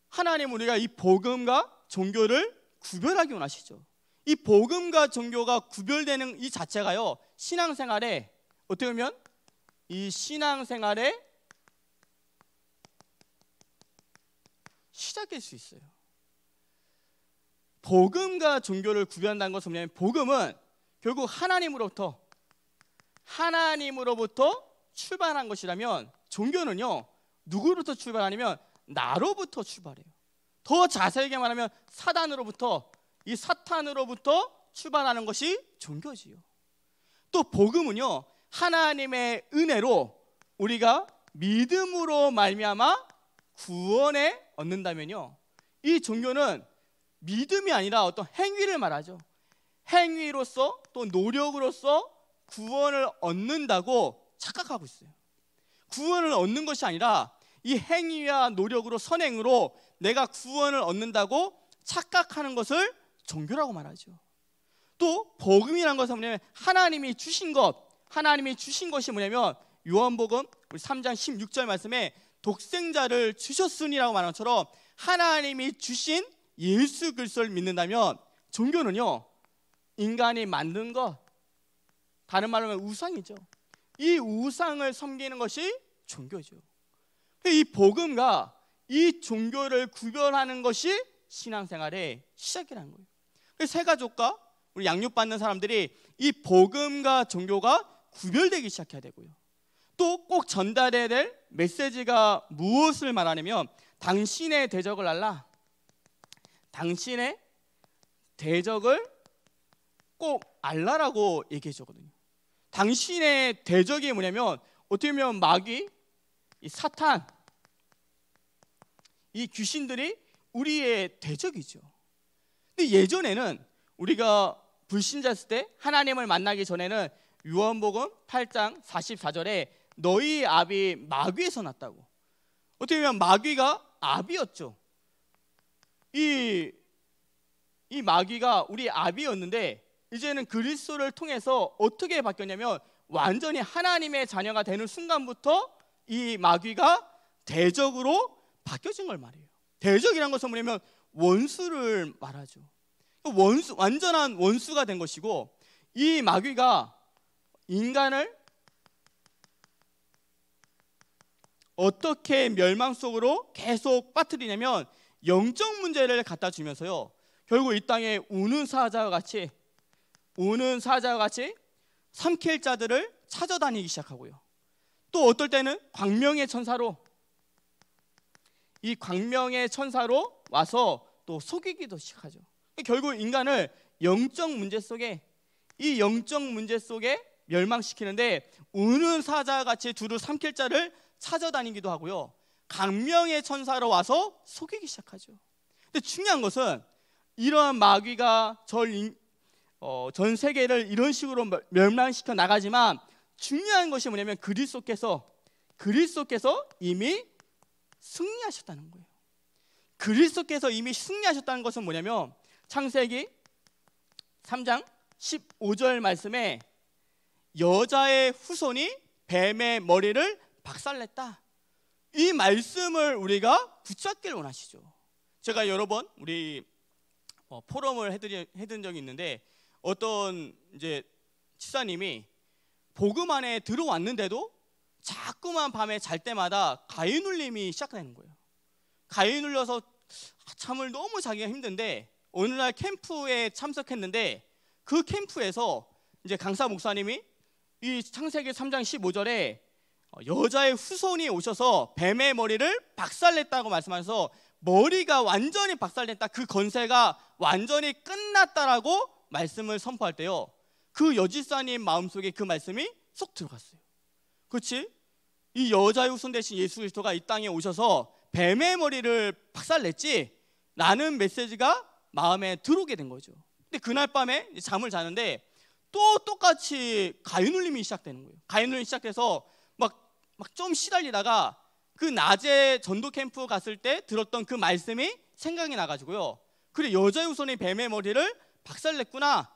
하나님 우리가 이 복음과 종교를 구별하기 원하시죠. 이 복음과 종교가 구별되는 이 자체가요 신앙생활에 어떻게 보면 이 신앙생활의 시작일 수 있어요. 복음과 종교를 구별한다는 것은 뭐냐면 복음은 결국 하나님으로부터 하나님으로부터 출발한 것이라면 종교는요 누구로부터 출발하냐면 나로부터 출발해요. 더 자세하게 말하면 사단으로부터 이 사탄으로부터 출발하는 것이 종교지요. 또 복음은요 하나님의 은혜로 우리가 믿음으로 말미암아 구원에 얻는다면요. 이 종교는 믿음이 아니라 어떤 행위를 말하죠. 행위로서 또 노력으로서 구원을 얻는다고 착각하고 있어요. 구원을 얻는 것이 아니라 이 행위와 노력으로 선행으로 내가 구원을 얻는다고 착각하는 것을 종교라고 말하죠. 또 복음이라는 것은 뭐냐면 하나님이 주신 것 하나님이 주신 것이 뭐냐면 요한복음 우리 3장 16절 말씀에 독생자를 주셨으니라고 말한 것처럼 하나님이 주신 예수 그리스도를 믿는다면 종교는요 인간이 만든 것 다른 말로 하면 우상이죠. 이 우상을 섬기는 것이 종교죠. 이 복음과 이 종교를 구별하는 것이 신앙생활의 시작이라는 거예요. 세 가족과 우리 양육받는 사람들이 이 복음과 종교가 구별되기 시작해야 되고요. 또 꼭 전달해야 될 메시지가 무엇을 말하냐면 당신의 대적을 알라. 당신의 대적을 꼭 알라라고 얘기해 주거든요. 당신의 대적이 뭐냐면 어떻게 보면 마귀, 이 사탄, 이 귀신들이 우리의 대적이죠. 근데 예전에는 우리가 불신자였을 때 하나님을 만나기 전에는 요한복음 8장 44절에 너희 아비 마귀에서 났다고. 어떻게 보면 마귀가 아비였죠. 이, 이 마귀가 우리 아비였는데 이제는 그리스도를 통해서 어떻게 바뀌었냐면 완전히 하나님의 자녀가 되는 순간부터 이 마귀가 대적으로 바뀌어진 걸말이에요 대적이란 것은 뭐냐면 원수를 말하죠. 원수 완전한 원수가 된 것이고 이 마귀가 인간을 어떻게 멸망 속으로 계속 빠뜨리냐면 영적 문제를 갖다 주면서요. 결국 이 땅에 우는 사자와 같이 우는 사자와 같이 삼킬 자들을 찾아다니기 시작하고요. 또 어떨 때는 광명의 천사로 이 광명의 천사로 와서 또 속이기도 시작하죠. 결국 인간을 영적 문제 속에 이 영적 문제 속에 멸망시키는데 우는 사자같이 두루 삼킬 자를 찾아다니기도 하고요. 강명의 천사로 와서 속이기 시작하죠. 근데 중요한 것은 이러한 마귀가 절, 어, 전 세계를 이런 식으로 멸망시켜 나가지만 중요한 것이 뭐냐면 그리스도께서 그리스도께서 이미 승리하셨다는 거예요. 그리스도께서 이미 승리하셨다는 것은 뭐냐면 창세기 3장 15절 말씀에 여자의 후손이 뱀의 머리를 박살냈다. 이 말씀을 우리가 붙잡기를 원하시죠. 제가 여러 번 우리 어, 포럼을 해드린 적이 있는데 어떤 이제 치사님이 복음 안에 들어왔는데도 자꾸만 밤에 잘 때마다 가위눌림이 시작되는 거예요. 가위눌려서 아, 잠을 너무 자기가 힘든데 오늘날 캠프에 참석했는데 그 캠프에서 이제 강사 목사님이 이 창세기 3장 15절에 어, 여자의 후손이 오셔서 뱀의 머리를 박살냈다고 말씀하셔서 머리가 완전히 박살냈다. 그 건세가 완전히 끝났다라고 말씀을 선포할 때요. 그 여지사님 마음속에 그 말씀이 쏙 들어갔어요. 그렇지? 이 여자의 후손 대신 예수 그리스도가 이 땅에 오셔서 뱀의 머리를 박살냈지 라는 메시지가 마음에 들어오게 된 거죠. 근데 그날 밤에 잠을 자는데 또 똑같이 가위눌림이 시작되는 거예요. 가위눌림이 시작돼서 막 막 좀 시달리다가 그 낮에 전도 캠프 갔을 때 들었던 그 말씀이 생각이 나가지고요. 그래 여자의 후손이 뱀의 머리를 박살냈구나.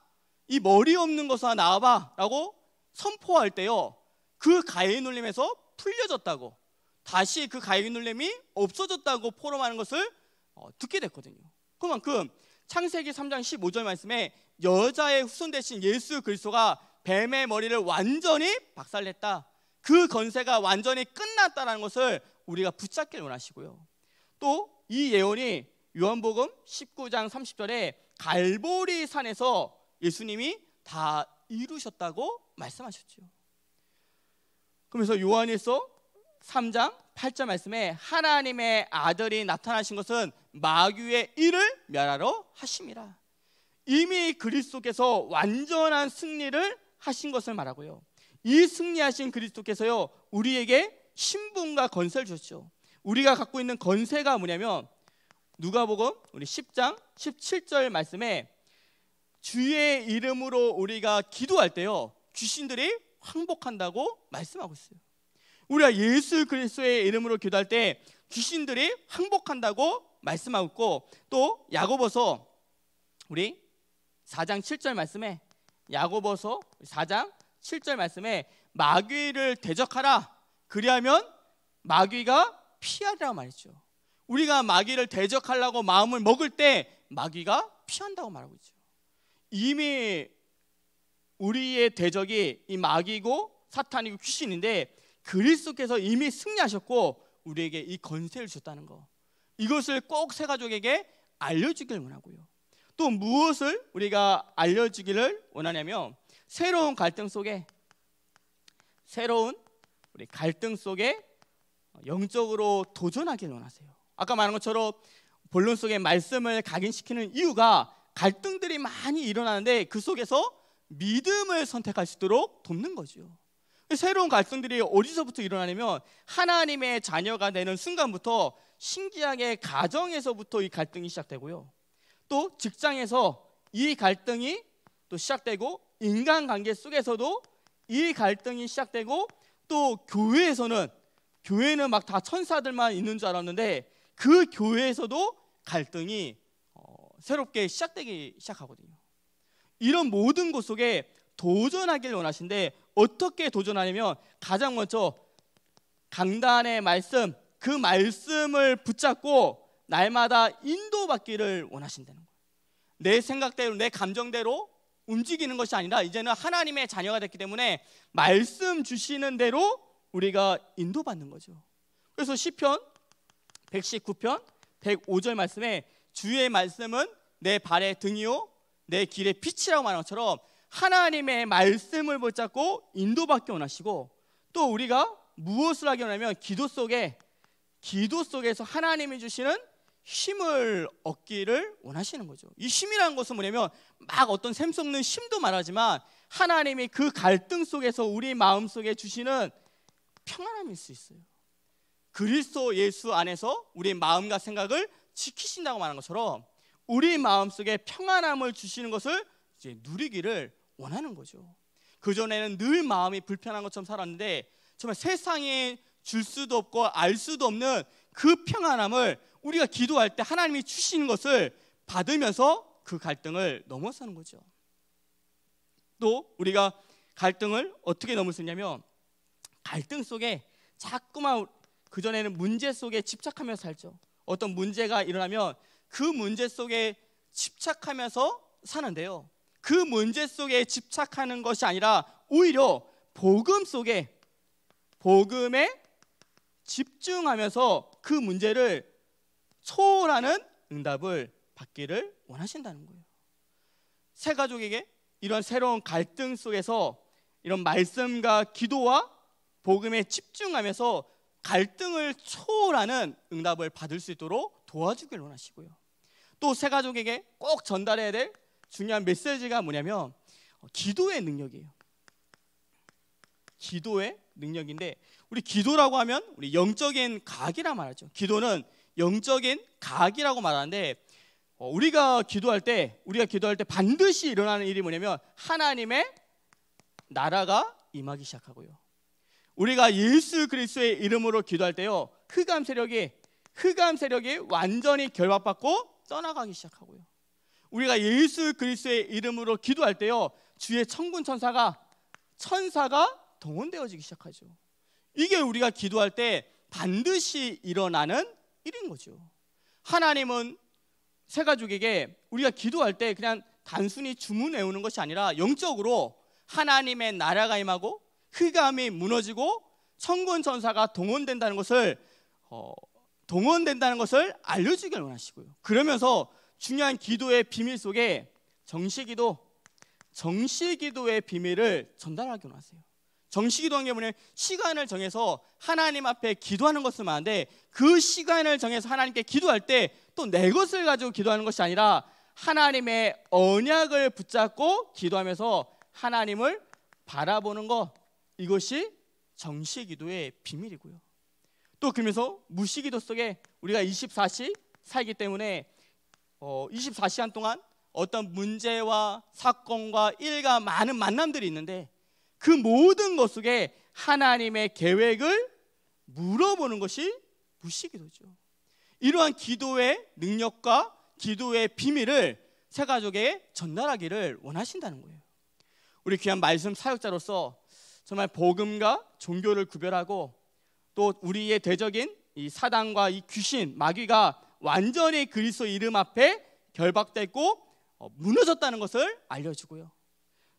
이 머리 없는 것아 나와봐라고 선포할 때요. 그 가위눌림에서 풀려졌다고 다시 그 가위눌림이 없어졌다고 포럼하는 것을 어, 듣게 됐거든요. 그만큼 창세기 3장 15절 말씀에 여자의 후손 대신 예수 그리스도가 뱀의 머리를 완전히 박살냈다. 그 건세가 완전히 끝났다라는 것을 우리가 붙잡길 원하시고요. 또 이 예언이 요한복음 19장 30절에 갈보리 산에서 예수님이 다 이루셨다고 말씀하셨죠. 그러면서 요한일서 3장 8절 말씀에 하나님의 아들이 나타나신 것은 마귀의 일을 멸하러 하심이라. 이미 그리스도께서 완전한 승리를 하신 것을 말하고요. 이 승리하신 그리스도께서요 우리에게 신분과 건설 주셨죠. 우리가 갖고 있는 건세가 뭐냐면 누가복음 우리 10장 17절 말씀에 주의 이름으로 우리가 기도할 때요 귀신들이 항복한다고 말씀하고 있어요. 우리가 예수 그리스도의 이름으로 기도할 때 귀신들이 항복한다고 말씀하고 있고 또 야고보서 우리 4장 7절 말씀에 야고보서 4장 7절 말씀에 마귀를 대적하라. 그리하면 마귀가 피하리라 말이죠. 우리가 마귀를 대적하려고 마음을 먹을 때 마귀가 피한다고 말하고 있죠. 이미 우리의 대적이 이 마귀고 사탄이고 귀신인데 그리스도께서 이미 승리하셨고 우리에게 이 건세를 주셨다는 거. 이것을 꼭새 가족에게 알려주길 원하고요. 또 무엇을 우리가 알려주기를 원하냐면 새로운 갈등 속에 새로운 우리 갈등 속에 영적으로 도전하기를 원하세요. 아까 말한 것처럼 본론 속에 말씀을 각인시키는 이유가 갈등들이 많이 일어나는데 그 속에서 믿음을 선택할 수 있도록 돕는 거죠. 새로운 갈등들이 어디서부터 일어나냐면 하나님의 자녀가 되는 순간부터 신기하게 가정에서부터 이 갈등이 시작되고요. 또 직장에서 이 갈등이 또 시작되고 인간관계 속에서도 이 갈등이 시작되고 또 교회에서는 교회는 막 다 천사들만 있는 줄 알았는데 그 교회에서도 갈등이 어, 새롭게 시작되기 시작하거든요. 이런 모든 곳 속에 도전하길 원하신데 어떻게 도전하냐면 가장 먼저 강단의 말씀 그 말씀을 붙잡고 날마다 인도받기를 원하신다는 거예요. 내 생각대로 내 감정대로 움직이는 것이 아니라 이제는 하나님의 자녀가 됐기 때문에 말씀 주시는 대로 우리가 인도받는 거죠. 그래서 시편 119편 105절 말씀에 주의 말씀은 내 발의 등이요 내 길의 빛이라고 말한 것처럼 하나님의 말씀을 붙잡고 인도받기 원하시고 또 우리가 무엇을 하기 원하면 기도 속에 기도 속에서 하나님이 주시는 힘을 얻기를 원하시는 거죠. 이 힘이라는 것은 뭐냐면 막 어떤 샘솟는 힘도 말하지만 하나님이 그 갈등 속에서 우리 마음 속에 주시는 평안함일 수 있어요. 그리스도 예수 안에서 우리 마음과 생각을 지키신다고 말한 것처럼 우리 마음 속에 평안함을 주시는 것을 이제 누리기를 원하는 거죠. 그 전에는 늘 마음이 불편한 것처럼 살았는데 정말 세상에 줄 수도 없고 알 수도 없는 그 평안함을 우리가 기도할 때 하나님이 주시는 것을 받으면서 그 갈등을 넘어서는 거죠. 또 우리가 갈등을 어떻게 넘어서냐면 갈등 속에 자꾸만 그전에는 문제 속에 집착하며 살죠. 어떤 문제가 일어나면 그 문제 속에 집착하면서 사는데요. 그 문제 속에 집착하는 것이 아니라 오히려 복음 속에 복음에 집중하면서 그 문제를 소홀하는 응답을 받기를 원하신다는 거예요. 새 가족에게 이런 새로운 갈등 속에서 이런 말씀과 기도와 복음에 집중하면서 갈등을 초월하는 응답을 받을 수 있도록 도와주길 원하시고요. 또 새 가족에게 꼭 전달해야 될 중요한 메시지가 뭐냐면 기도의 능력이에요. 기도의 능력인데 우리 기도라고 하면 우리 영적인 각이라 말하죠. 기도는 영적인 각이라고 말하는데 어, 우리가 기도할 때 우리가 기도할 때 반드시 일어나는 일이 뭐냐면 하나님의 나라가 임하기 시작하고요. 우리가 예수 그리스도의 이름으로 기도할 때요. 흑암 세력이 흑암 세력이 완전히 결박받고 떠나가기 시작하고요. 우리가 예수 그리스도의 이름으로 기도할 때요. 주의 천군 천사가 천사가 동원되어지기 시작하죠. 이게 우리가 기도할 때 반드시 일어나는 1인 거죠. 하나님은 새 가족에게 우리가 기도할 때 그냥 단순히 주문 외우는 것이 아니라 영적으로 하나님의 나라가 임하고 흑암이 무너지고 천군 천사가 동원된다는 것을 어, 동원된다는 것을 알려주길 원하시고요. 그러면서 중요한 기도의 비밀 속에 정시기도, 정시기도의 비밀을 전달하기 원하세요. 정식기도한게 뭐냐면 시간을 정해서 하나님 앞에 기도하는 것을말하는데그 시간을 정해서 하나님께 기도할 때 또 내 것을 가지고 기도하는 것이 아니라 하나님의 언약을 붙잡고 기도하면서 하나님을 바라보는 것 이것이 정식기도의 비밀이고요. 또 그러면서 무식기도 속에 우리가 24시 살기 때문에 어, 24시간 동안 어떤 문제와 사건과 일과 많은 만남들이 있는데 그 모든 것 속에 하나님의 계획을 물어보는 것이 무시기도죠. 이러한 기도의 능력과 기도의 비밀을 새 가족에 전달하기를 원하신다는 거예요. 우리 귀한 말씀 사역자로서 정말 복음과 종교를 구별하고 또 우리의 대적인 이 사단과 이 귀신 마귀가 완전히 그리스도 이름 앞에 결박됐고 어, 무너졌다는 것을 알려주고요.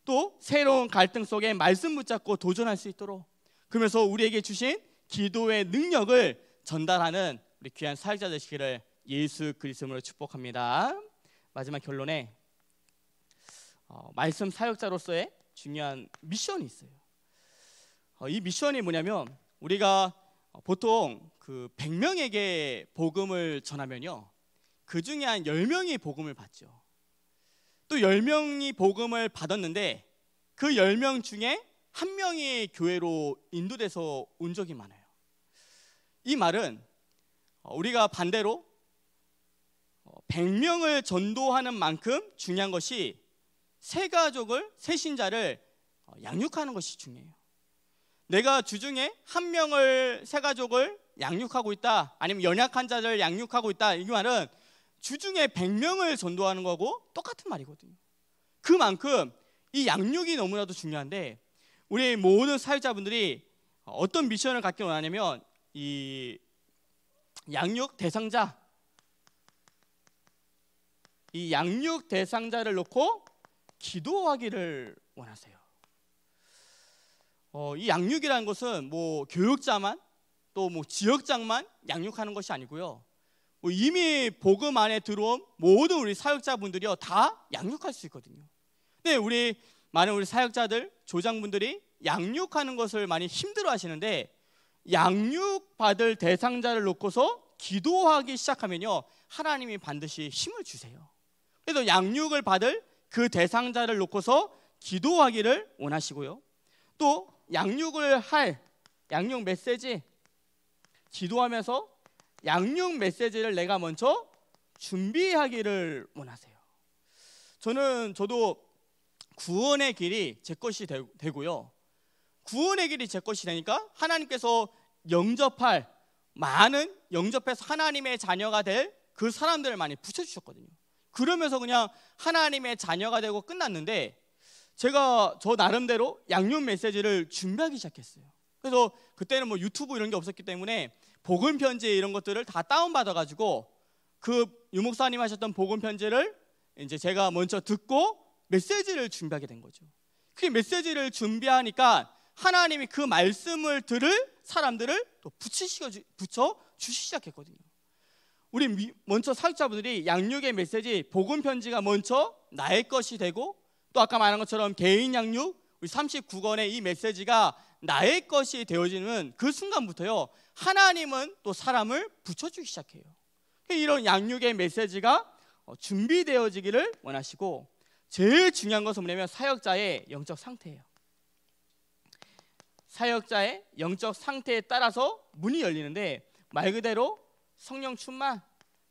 또 새로운 갈등 속에 말씀 붙잡고 도전할 수 있도록 그러면서 우리에게 주신 기도의 능력을 전달하는 우리 귀한 사역자 되시기를 예수 그리스도로 축복합니다. 마지막 결론에 어, 말씀 사역자로서의 중요한 미션이 있어요. 어, 이 미션이 뭐냐면 우리가 보통 그 100명에게 복음을 전하면요. 그 중에 한 10명이 복음을 받죠. 또 10명이 복음을 받았는데 그 10명 중에 한 명이 교회로 인도돼서 온 적이 많아요. 이 말은 어, 우리가 반대로 100명을 어, 전도하는 만큼 중요한 것이 새 가족을 새 신자를 어, 양육하는 것이 중요해요. 내가 주중에 한 명을 새 가족을 양육하고 있다 아니면 연약한 자를 양육하고 있다 이 말은 주중에 100명을 전도하는 거고 하 똑같은 말이거든요. 그만큼 이 양육이 너무나도 중요한데 우리 모든 사회자분들이 어떤 미션을 갖길 원하냐면 이 양육 대상자 이 양육 대상자를 놓고 기도하기를 원하세요. 어, 이 양육이라는 것은 뭐 교육자만 또 뭐 지역장만 양육하는 것이 아니고요. 뭐 이미 복음 안에 들어온 모든 우리 사역자분들이요 다 양육할 수 있거든요. 근데 우리 많은 우리 사역자들 조장분들이 양육하는 것을 많이 힘들어하시는데 양육 받을 대상자를 놓고서 기도하기 시작하면요 하나님이 반드시 힘을 주세요. 그래서 양육을 받을 그 대상자를 놓고서 기도하기를 원하시고요. 또 양육을 할 양육 메시지 기도하면서 양육 메시지를 내가 먼저 준비하기를 원하세요. 저는 저도 구원의 길이 제 것이 되고요. 구원의 길이 제 것이 되니까 하나님께서 영접할 많은 영접해서 하나님의 자녀가 될 그 사람들을 많이 붙여주셨거든요. 그러면서 그냥 하나님의 자녀가 되고 끝났는데 제가 저 나름대로 양육 메시지를 준비하기 시작했어요. 그래서 그때는 뭐 유튜브 이런 게 없었기 때문에 복음 편지 이런 것들을 다 다운 받아 가지고 그 유목사님 하셨던 복음 편지를 이제 제가 먼저 듣고 메시지를 준비하게 된 거죠. 그 메시지를 준비하니까 하나님이 그 말씀을 들을 사람들을 또 붙이시고 붙여 주시기 시작했거든요. 우리 먼저 사역자분들이 양육의 메시지 복음 편지가 먼저 나의 것이 되고 또 아까 말한 것처럼 개인 양육 우리 39권의 이 메시지가 나의 것이 되어지는 그 순간부터요 하나님은 또 사람을 붙여주기 시작해요. 이런 양육의 메시지가 어, 준비되어지기를 원하시고 제일 중요한 것은 뭐냐면 사역자의 영적 상태예요. 사역자의 영적 상태에 따라서 문이 열리는데 말 그대로 성령 충만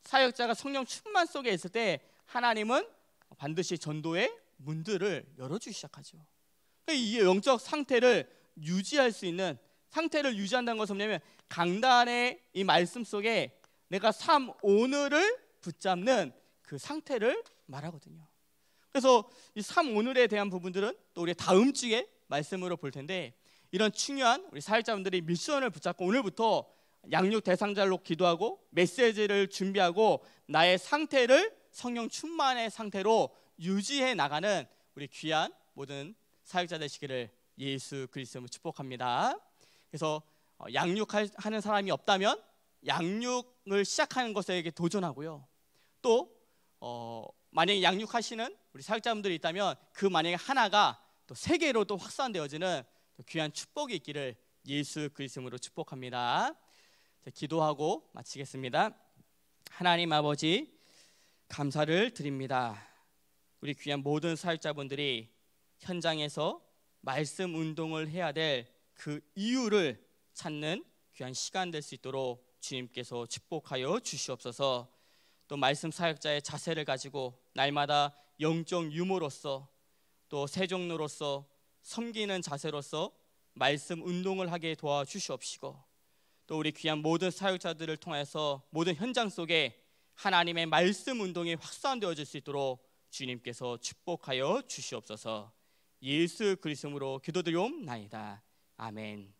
사역자가 성령 충만 속에 있을 때 하나님은 반드시 전도의 문들을 열어주기 시작하죠. 그러니까 이 영적 상태를 유지할 수 있는 상태를 유지한다는 것은 뭐냐면 강단의 이 말씀 속에 내가 삶 오늘을 붙잡는 그 상태를 말하거든요. 그래서 이 삶 오늘에 대한 부분들은 또 우리 다음 주에 말씀으로 볼 텐데 이런 중요한 우리 사역자분들이 미션을 붙잡고 오늘부터 양육 대상자로 기도하고 메시지를 준비하고 나의 상태를 성령 충만의 상태로 유지해 나가는 우리 귀한 모든 사역자 되시기를 예수 그리스도로 축복합니다. 그래서 어, 양육하는 사람이 없다면 양육을 시작하는 것에 도전하고요. 또 어, 만약에 양육하시는 우리 사역자분들이 있다면 그 만약에 하나가 또세 개로 또 확산되어지는 귀한 축복이 있기를 예수 그리스도로 축복합니다. 기도하고 마치겠습니다. 하나님 아버지 감사를 드립니다. 우리 귀한 모든 사역자분들이 현장에서 말씀 운동을 해야 될그 이유를 찾는 귀한 시간 될 수 있도록 주님께서 축복하여 주시옵소서. 또 말씀 사역자의 자세를 가지고 날마다 영적 유모로서 또 세종로로서 섬기는 자세로서 말씀 운동을 하게 도와주시옵시고 또 우리 귀한 모든 사역자들을 통해서 모든 현장 속에 하나님의 말씀 운동이 확산되어질 수 있도록 주님께서 축복하여 주시옵소서. 예수 그리스도로 기도드리옵나이다. Amen.